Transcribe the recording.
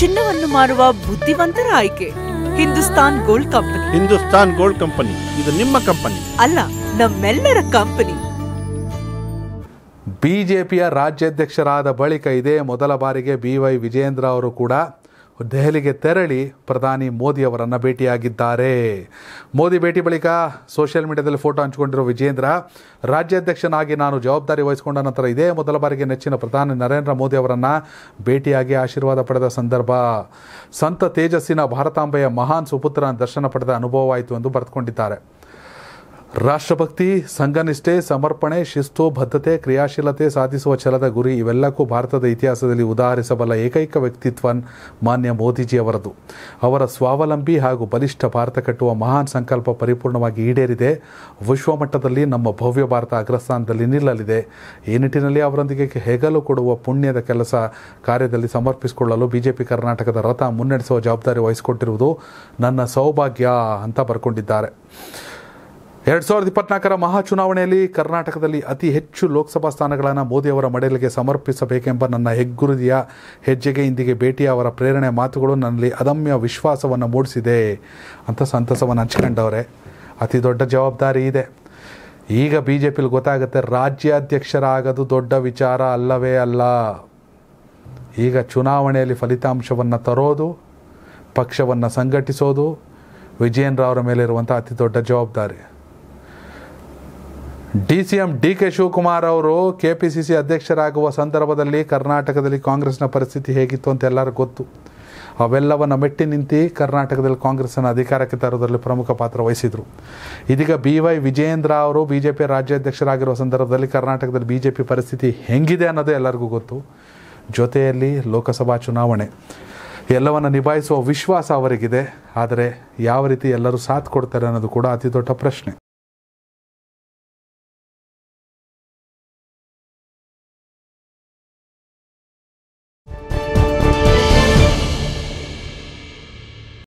ಚಿನ್ನವನ್ನು ಮಾರುವ ಬುದ್ಧಿವಂತರ ಆಯ್ಕೆ Hindustan gold company Hindustan gold company ಇದು ನಿಮ್ಮ ಕಂಪನಿ ಅಲ್ಲ ನಮ್ಮೆಲ್ಲರ ಕಂಪನಿ ಬಿಜೆಪಿಯ ರಾಜ್ಯಾಧ್ಯಕ್ಷರಾದ ಬಳಿಕ ಇದೇ ಮೊದಲ ಬಾರಿಗೆ ಬಿ ವೈ ವಿಜೇಂದ್ರ ಅವರು ಕೂಡ ದೆಹಲಿಗೆ ತೆರಳಿ ಪ್ರಧಾನಿ ಮೋದಿ ಅವರನ್ನು ಭೇಟಿಯಾಗಿದ್ದಾರೆ ಮೋದಿ ಭೇಟಿ ಬಳಿಕ ಸೋಷಿಯಲ್ ಮೀಡಿಯಾದಲ್ಲಿ ಫೋಟೋ ಹಂಚಿಕೊಂಡಿರುವ ವಿಜೇಂದ್ರ ರಾಜ್ಯಾಧ್ಯಕ್ಷನಾಗಿ ನಾನು ಜವಾಬ್ದಾರಿ ವಹಿಸಿಕೊಂಡ ನಂತರ ಇದೇ ಮೊದಲ ಬಾರಿಗೆ ನೆಚ್ಚಿನ ಪ್ರಧಾನಿ ನರೇಂದ್ರ ಮೋದಿ ಅವರನ್ನು ಭೇಟಿಯಾಗಿ ಆಶೀರ್ವಾದ ಪಡೆದ ಸಂದರ್ಭ ಸಂತ ತೇಜಸ್ಸಿನ ಭಾರತಾಂಬೆಯ ಮಹಾನ್ ಸುಪುತ್ರನ ದರ್ಶನ ಪಡೆದ ಅನುಭವವಾಯಿತು ಎಂದು ಬರೆದುಕೊಂಡಿದ್ದಾರೆ ರಾಷ್ಟ್ರಭಕ್ತಿ ಸಂಘನಿಷ್ಠೆ ಸಮರ್ಪಣೆ ಶಿಸ್ತು ಬದ್ಧತೆ ಕ್ರಿಯಾಶೀಲತೆ ಸಾಧಿಸುವ ಛಲದ ಗುರಿ ಇವೆಲ್ಲಕ್ಕೂ ಭಾರತದ ಇತಿಹಾಸದಲ್ಲಿ ಉದಾಹರಿಸಬಲ್ಲ ಏಕೈಕ ವ್ಯಕ್ತಿತ್ವ ಮಾನ್ಯ ಮೋದಿಜಿಯವರದು ಅವರ ಸ್ವಾವಲಂಬಿ ಹಾಗೂ ಬಲಿಷ್ಠ ಭಾರತ ಕಟ್ಟುವ ಮಹಾನ್ ಸಂಕಲ್ಪ ಪರಿಪೂರ್ಣವಾಗಿ ಈಡೇರಿದೆ ವಿಶ್ವಮಟ್ಟದಲ್ಲಿ ನಮ್ಮ ಭವ್ಯ ಭಾರತ ಅಗ್ರಸ್ಥಾನದಲ್ಲಿ ನಿಲ್ಲಲಿದೆ ಈ ನಿಟ್ಟಿನಲ್ಲಿ ಅವರೊಂದಿಗೆ ಹೆಗಲು ಕೊಡುವ ಪುಣ್ಯದ ಕೆಲಸ ಕಾರ್ಯದಲ್ಲಿ ಸಮರ್ಪಿಸಿಕೊಳ್ಳಲು ಬಿಜೆಪಿ ಕರ್ನಾಟಕದ ರಥ ಮುನ್ನಡೆಸುವ ಜವಾಬ್ದಾರಿ ವಹಿಸಿಕೊಟ್ಟಿರುವುದು ನನ್ನ ಸೌಭಾಗ್ಯ ಅಂತ ಬರ್ಕೊಂಡಿದ್ದಾರೆ ಎರಡು ಸಾವಿರದ ಇಪ್ಪತ್ನಾಲ್ಕರ ಮಹಾಚುನಾವಣೆಯಲ್ಲಿ ಕರ್ನಾಟಕದಲ್ಲಿ ಅತಿ ಹೆಚ್ಚು ಲೋಕಸಭಾ ಸ್ಥಾನಗಳನ್ನು ಮೋದಿ ಅವರ ಮಡಲಿಗೆ ಸಮರ್ಪಿಸಬೇಕೆಂಬ ನನ್ನ ಹೆಗ್ಗುರುದಿಯ ಹೆಜ್ಜೆಗೆ ಇಂದಿಗೆ ಭೇಟಿ ಅವರ ಪ್ರೇರಣೆ ಮಾತುಗಳು ನನ್ನಲ್ಲಿ ಅದಮ್ಯ ವಿಶ್ವಾಸವನ್ನು ಮೂಡಿಸಿದೆ ಅಂತ ಸಂತಸವನ್ನು ಹಂಚ್ಕೊಂಡವ್ರೆ ಅತಿ ದೊಡ್ಡ ಜವಾಬ್ದಾರಿ ಇದೆ ಈಗ ಬಿ ಜೆ ಪಿಲಿ ಗೊತ್ತಾಗುತ್ತೆ ರಾಜ್ಯಾಧ್ಯಕ್ಷರಾಗೋದು ದೊಡ್ಡ ವಿಚಾರ ಅಲ್ಲವೇ ಅಲ್ಲ ಈಗ ಚುನಾವಣೆಯಲ್ಲಿ ಫಲಿತಾಂಶವನ್ನು ತರೋದು ಪಕ್ಷವನ್ನು ಸಂಘಟಿಸೋದು ವಿಜಯನ್ ರಾವ್ರ ಮೇಲಿರುವಂಥ ಅತಿ ದೊಡ್ಡ ಜವಾಬ್ದಾರಿ D C M D K Shivakumar ಅವರು ಕೆ ಪಿ ಸಿ ಸಿ ಅಧ್ಯಕ್ಷರಾಗುವ ಸಂದರ್ಭದಲ್ಲಿ ಕರ್ನಾಟಕದಲ್ಲಿ ಕಾಂಗ್ರೆಸ್ನ ಪರಿಸ್ಥಿತಿ ಹೇಗಿತ್ತು ಅಂತ ಎಲ್ಲರಿಗೂ ಗೊತ್ತು ಅವೆಲ್ಲವನ್ನು ಮೆಟ್ಟಿ ನಿಂತು ಕರ್ನಾಟಕದಲ್ಲಿ ಕಾಂಗ್ರೆಸ್ಸನ್ನು ಅಧಿಕಾರಕ್ಕೆ ತರೋದರಲ್ಲಿ ಪ್ರಮುಖ ಪಾತ್ರ ವಹಿಸಿದರು ಇದೀಗ ಬಿ ವೈ ವಿಜಯೇಂದ್ರ ಅವರು ಬಿ ಜೆ ಪಿ ರಾಜ್ಯಾಧ್ಯಕ್ಷರಾಗಿರುವ ಸಂದರ್ಭದಲ್ಲಿ ಕರ್ನಾಟಕದಲ್ಲಿ ಬಿ ಜೆ ಪಿ ಪರಿಸ್ಥಿತಿ ಹೆಂಗಿದೆ ಅನ್ನೋದೇ ಎಲ್ಲರಿಗೂ ಗೊತ್ತು ಜೊತೆಯಲ್ಲಿ ಲೋಕಸಭಾ ಚುನಾವಣೆ ಎಲ್ಲವನ್ನು ನಿಭಾಯಿಸುವ ವಿಶ್ವಾಸ ಅವರಿಗಿದೆ ಆದರೆ ಯಾವ ರೀತಿ ಎಲ್ಲರೂ ಸಾಥ್ ಕೊಡ್ತಾರೆ ಅನ್ನೋದು ಕೂಡ ಅತಿ ದೊಡ್ಡ ಪ್ರಶ್ನೆ